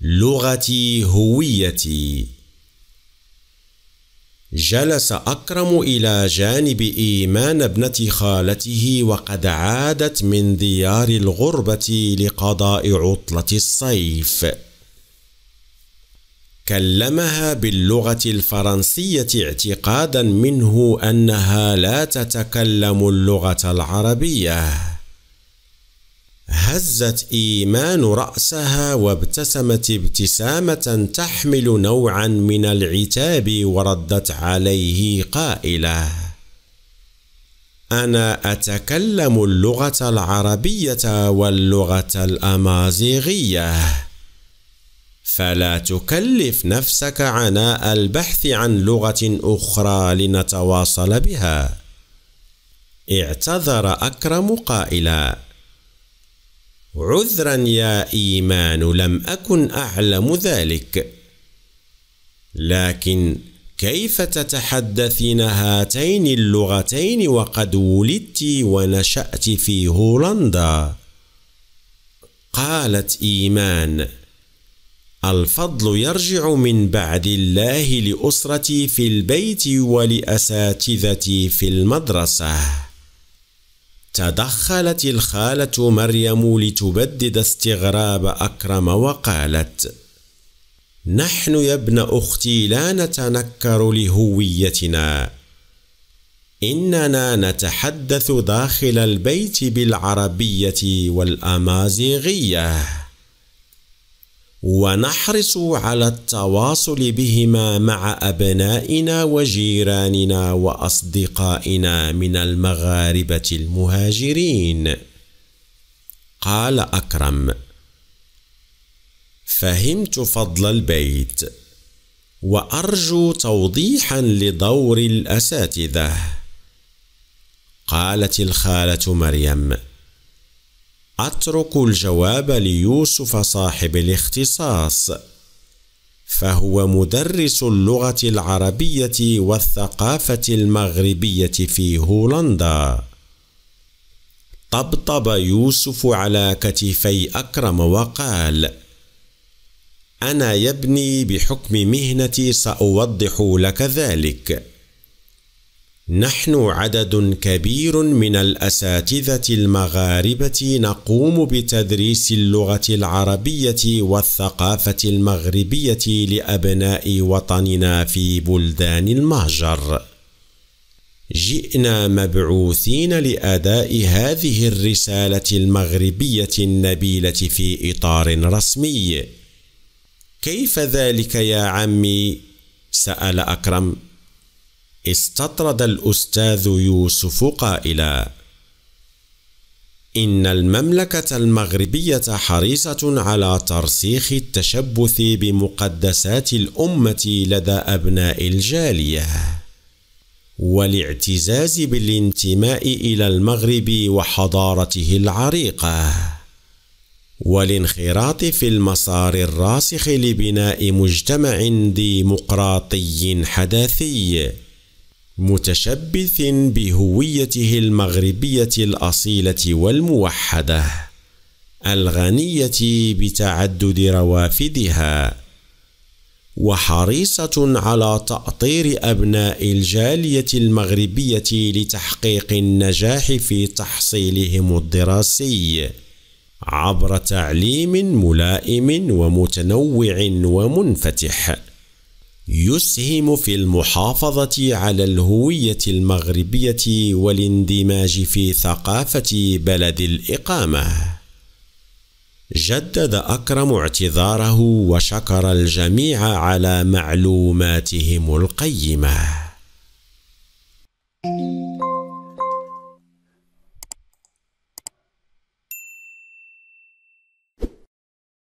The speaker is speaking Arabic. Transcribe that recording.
لغتي هويتي جلس أكرم إلى جانب إيمان ابنة خالته وقد عادت من ديار الغربة لقضاء عطلة الصيف كلمها باللغة الفرنسية اعتقادا منه أنها لا تتكلم اللغة العربية هزت إيمان رأسها وابتسمت ابتسامة تحمل نوعا من العتاب وردت عليه قائلة أنا أتكلم اللغة العربية واللغة الأمازيغية فلا تكلف نفسك عناء البحث عن لغة أخرى لنتواصل بها اعتذر أكرم قائلاً عذرا يا إيمان لم أكن أعلم ذلك لكن كيف تتحدثين هاتين اللغتين وقد ولدت ونشأت في هولندا؟ قالت إيمان الفضل يرجع من بعد الله لأسرتي في البيت ولأساتذتي في المدرسة تدخلت الخالة مريم لتبدد استغراب أكرم وقالت: نحن يا ابن أختي لا نتنكر لهويتنا، إننا نتحدث داخل البيت بالعربية والأمازيغية. ونحرص على التواصل بهما مع أبنائنا وجيراننا وأصدقائنا من المغاربة المهاجرين قال أكرم فهمت فضل البيت وأرجو توضيحا لدور الأساتذة قالت الخالة مريم أترك الجواب ليوسف صاحب الاختصاص فهو مدرس اللغة العربية والثقافة المغربية في هولندا. طبطب يوسف على كتفي أكرم وقال: أنا يا ابني بحكم مهنتي سأوضح لك ذلك. نحن عدد كبير من الاساتذه المغاربه نقوم بتدريس اللغه العربيه والثقافه المغربيه لابناء وطننا في بلدان المهجر جئنا مبعوثين لاداء هذه الرساله المغربيه النبيله في اطار رسمي كيف ذلك يا عمي سال اكرم استطرد الأستاذ يوسف قائلا إن المملكة المغربية حريصة على ترسيخ التشبث بمقدسات الأمة لدى أبناء الجالية والاعتزاز بالانتماء إلى المغرب وحضارته العريقة والانخراط في المسار الراسخ لبناء مجتمع ديمقراطي حداثي متشبث بهويته المغربيه الاصيله والموحده الغنيه بتعدد روافدها وحريصه على تاطير ابناء الجاليه المغربيه لتحقيق النجاح في تحصيلهم الدراسي عبر تعليم ملائم ومتنوع ومنفتح يسهم في المحافظة على الهوية المغربية والاندماج في ثقافة بلد الإقامة. جدد أكرم اعتذاره وشكر الجميع على معلوماتهم القيمة.